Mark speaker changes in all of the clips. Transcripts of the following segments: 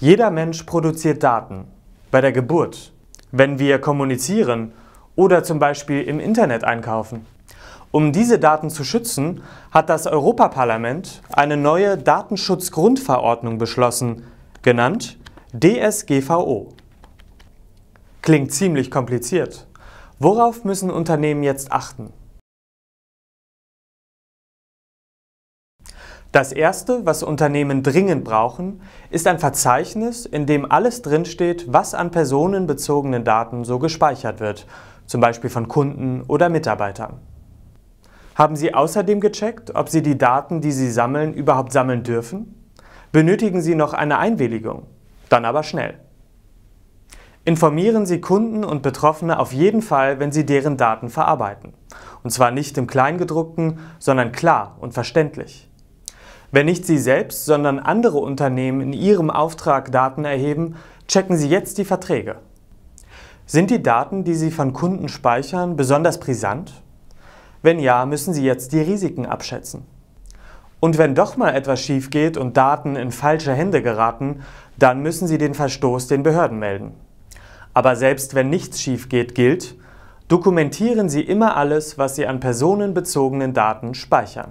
Speaker 1: Jeder Mensch produziert Daten. Bei der Geburt, wenn wir kommunizieren oder zum Beispiel im Internet einkaufen. Um diese Daten zu schützen, hat das Europaparlament eine neue Datenschutzgrundverordnung beschlossen, genannt DSGVO. Klingt ziemlich kompliziert. Worauf müssen Unternehmen jetzt achten? Das Erste, was Unternehmen dringend brauchen, ist ein Verzeichnis, in dem alles drinsteht, was an personenbezogenen Daten so gespeichert wird, zum Beispiel von Kunden oder Mitarbeitern. Haben Sie außerdem gecheckt, ob Sie die Daten, die Sie sammeln, überhaupt sammeln dürfen? Benötigen Sie noch eine Einwilligung? Dann aber schnell. Informieren Sie Kunden und Betroffene auf jeden Fall, wenn Sie deren Daten verarbeiten. Und zwar nicht im Kleingedruckten, sondern klar und verständlich. Wenn nicht Sie selbst, sondern andere Unternehmen in Ihrem Auftrag Daten erheben, checken Sie jetzt die Verträge. Sind die Daten, die Sie von Kunden speichern, besonders brisant? Wenn ja, müssen Sie jetzt die Risiken abschätzen. Und wenn doch mal etwas schief geht und Daten in falsche Hände geraten, dann müssen Sie den Verstoß den Behörden melden. Aber selbst wenn nichts schief geht, gilt, dokumentieren Sie immer alles, was Sie an personenbezogenen Daten speichern.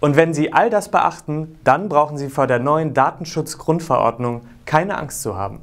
Speaker 1: Und wenn Sie all das beachten, dann brauchen Sie vor der neuen Datenschutzgrundverordnung keine Angst zu haben.